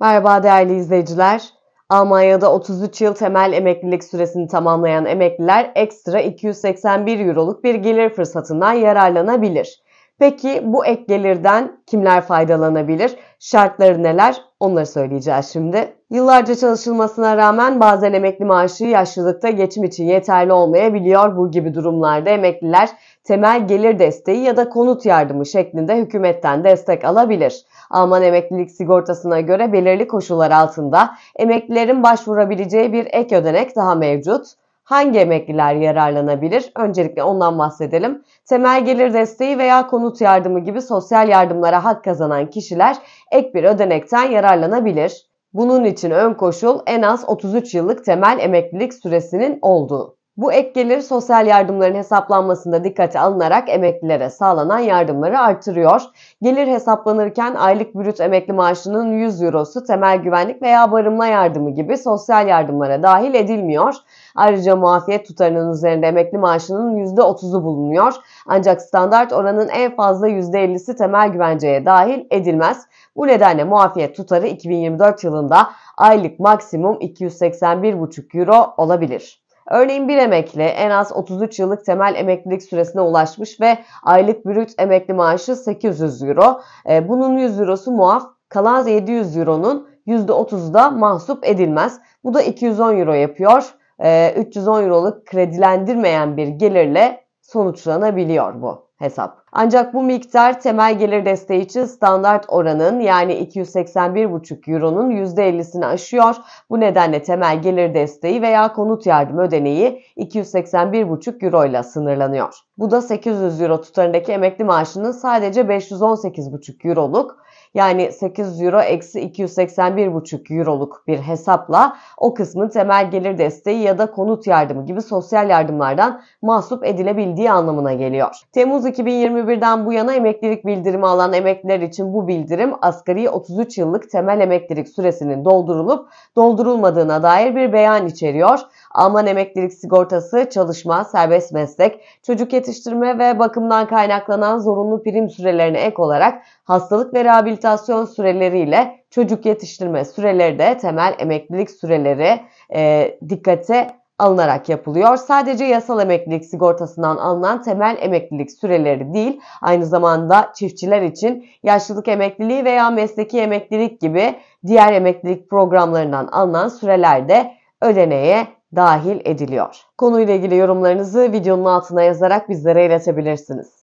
Merhaba değerli izleyiciler. Almanya'da 33 yıl temel emeklilik süresini tamamlayan emekliler ekstra 281 euroluk bir gelir fırsatından yararlanabilir. Peki bu ek gelirden kimler faydalanabilir? Şartları neler? Onları söyleyeceğiz şimdi. Yıllarca çalışılmasına rağmen bazen emekli maaşı yaşlılıkta geçim için yeterli olmayabiliyor. Bu gibi durumlarda emekliler temel gelir desteği ya da konut yardımı şeklinde hükümetten destek alabilir. Alman emeklilik sigortasına göre belirli koşullar altında emeklilerin başvurabileceği bir ek ödenek daha mevcut. Hangi emekliler yararlanabilir? Öncelikle ondan bahsedelim. Temel gelir desteği veya konut yardımı gibi sosyal yardımlara hak kazanan kişiler ek bir ödenekten yararlanabilir. Bunun için ön koşul en az 33 yıllık temel emeklilik süresinin olduğu. Bu ek gelir sosyal yardımların hesaplanmasında dikkate alınarak emeklilere sağlanan yardımları artırıyor. Gelir hesaplanırken aylık brüt emekli maaşının 100 eurosu temel güvenlik veya barınma yardımı gibi sosyal yardımlara dahil edilmiyor. Ayrıca muafiyet tutarının üzerinde emekli maaşının %30'u bulunuyor. Ancak standart oranın en fazla %50'si temel güvenceye dahil edilmez. Bu nedenle muafiyet tutarı 2024 yılında aylık maksimum 281,5 euro olabilir. Örneğin bir emekli en az 33 yıllık temel emeklilik süresine ulaşmış ve aylık brüt emekli maaşı 800 euro. E, bunun 100 eurosu muaf, kalan 700 euronun %30'u da mahsup edilmez. Bu da 210 euro yapıyor. 310 e, euroluk kredilendirmeyen bir gelirle sonuçlanabiliyor bu hesap. Ancak bu miktar temel gelir desteği için standart oranın yani 281,5 euronun %50'sini aşıyor. Bu nedenle temel gelir desteği veya konut yardım ödeneği 281,5 euro ile sınırlanıyor. Bu da 800 euro tutarındaki emekli maaşının sadece 518,5 euroluk yani 800 euro eksi 281,5 euroluk bir hesapla o kısmın temel gelir desteği ya da konut yardımı gibi sosyal yardımlardan mahsup edilebildiği anlamına geliyor. Temmuz 2021'den bu yana emeklilik bildirimi alan emekliler için bu bildirim asgari 33 yıllık temel emeklilik süresinin doldurulup doldurulmadığına dair bir beyan içeriyor. Alman emeklilik sigortası, çalışma, serbest meslek, çocuk yetiştirme ve bakımdan kaynaklanan zorunlu prim sürelerine ek olarak hastalık ve rehabilitasyon süreleriyle çocuk yetiştirme süreleri de temel emeklilik süreleri e, dikkate alınarak yapılıyor. Sadece yasal emeklilik sigortasından alınan temel emeklilik süreleri değil, aynı zamanda çiftçiler için yaşlılık emekliliği veya mesleki emeklilik gibi diğer emeklilik programlarından alınan süreler de ödeneğe dahil ediliyor. Konuyla ilgili yorumlarınızı videonun altına yazarak bizlere iletebilirsiniz.